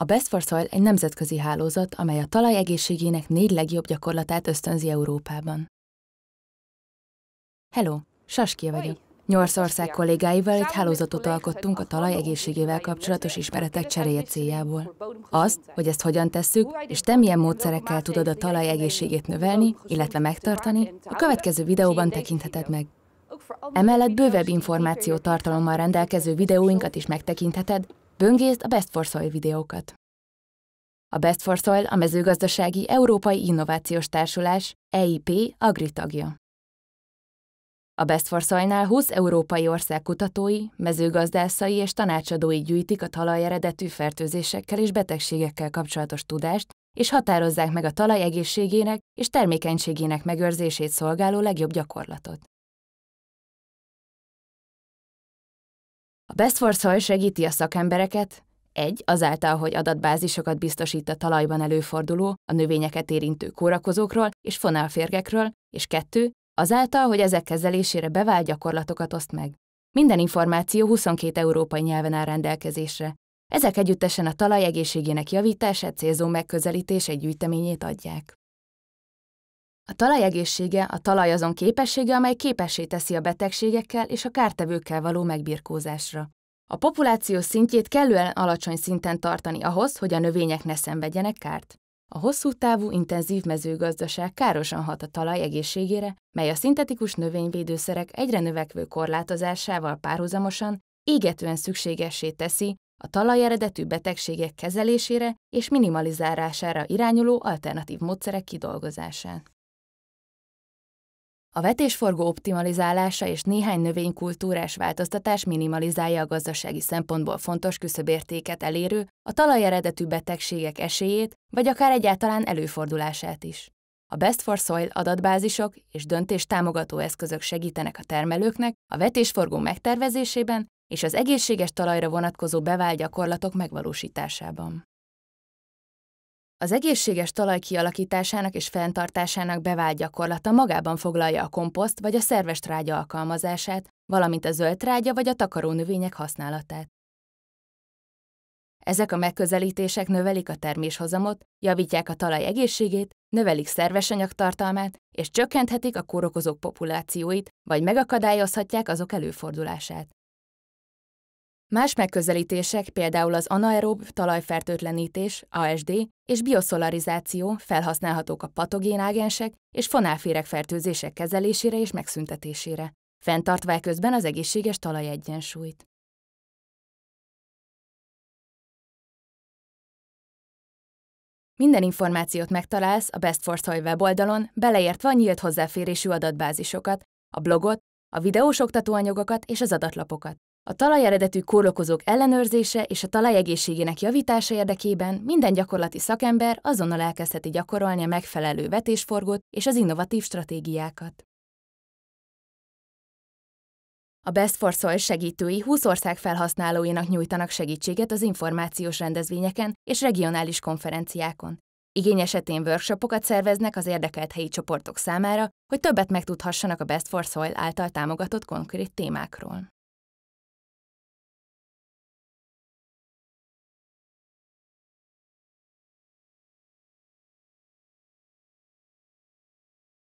A Best for Soil egy nemzetközi hálózat, amely a talaj egészségének négy legjobb gyakorlatát ösztönzi Európában. Hello, Saskia vagyok. Nyolcország kollégáival egy hálózatot alkottunk a talaj egészségével kapcsolatos ismeretek cseréje céljából. Azt, hogy ezt hogyan tesszük, és te milyen módszerekkel tudod a talaj egészségét növelni, illetve megtartani, a következő videóban tekintheted meg. Emellett bővebb információ tartalommal rendelkező videóinkat is megtekintheted, Böngészd a Best for Soil videókat. A Best for Soil a mezőgazdasági Európai Innovációs Társulás EIP agritagja. A Best for Soilnál 20 európai ország kutatói, mezőgazdászai és tanácsadói gyűjtik a talaj eredetű fertőzésekkel és betegségekkel kapcsolatos tudást, és határozzák meg a talaj egészségének és termékenységének megőrzését szolgáló legjobb gyakorlatot. Best for Soil segíti a szakembereket, egy, azáltal, hogy adatbázisokat biztosít a talajban előforduló, a növényeket érintő kórakozókról és fonálférgekről, és kettő, azáltal, hogy ezek kezelésére bevált gyakorlatokat oszt meg. Minden információ 22 európai nyelven áll rendelkezésre. Ezek együttesen a talaj egészségének javítását célzó megközelítés egy gyűjteményét adják. A talaj egészsége a talaj azon képessége, amely képessé teszi a betegségekkel és a kártevőkkel való megbirkózásra. A populáció szintjét kellően alacsony szinten tartani ahhoz, hogy a növények ne szenvedjenek kárt. A hosszú távú intenzív mezőgazdaság károsan hat a talaj egészségére, mely a szintetikus növényvédőszerek egyre növekvő korlátozásával párhuzamosan égetően szükségessé teszi a talaj eredetű betegségek kezelésére és minimalizálására irányuló alternatív módszerek kidolgozását. A vetésforgó optimalizálása és néhány növénykultúrás változtatás minimalizálja a gazdasági szempontból fontos küszöbértéket elérő, a talaj eredetű betegségek esélyét, vagy akár egyáltalán előfordulását is. A Best for Soil adatbázisok és döntés támogató eszközök segítenek a termelőknek a vetésforgó megtervezésében és az egészséges talajra vonatkozó bevált gyakorlatok megvalósításában. Az egészséges talaj kialakításának és fenntartásának bevált gyakorlata magában foglalja a komposzt vagy a szerves trágya alkalmazását, valamint a zöld trágya vagy a takarónövények használatát. Ezek a megközelítések növelik a terméshozamot, javítják a talaj egészségét, növelik szerves anyagtartalmát, és csökkenthetik a kórokozók populációit, vagy megakadályozhatják azok előfordulását. Más megközelítések például az anaerób talajfertőtlenítés, ASD, és bioszolarizáció felhasználhatók a patogén ágensek és fonálférek fertőzések kezelésére és megszüntetésére, fenntartva közben az egészséges talajegyensúlyt. Minden információt megtalálsz a Best for Soil weboldalon, beleértve a nyílt hozzáférésű adatbázisokat, a blogot, a videós oktatóanyagokat és az adatlapokat. A talajeredetű kórokozók ellenőrzése és a talaj egészségének javítása érdekében minden gyakorlati szakember azonnal elkezdheti gyakorolni a megfelelő vetésforgót és az innovatív stratégiákat. A Best for Soil segítői 20 ország felhasználóinak nyújtanak segítséget az információs rendezvényeken és regionális konferenciákon. Igény esetén workshopokat szerveznek az érdekelt helyi csoportok számára, hogy többet megtudhassanak a Best for Soil által támogatott konkrét témákról.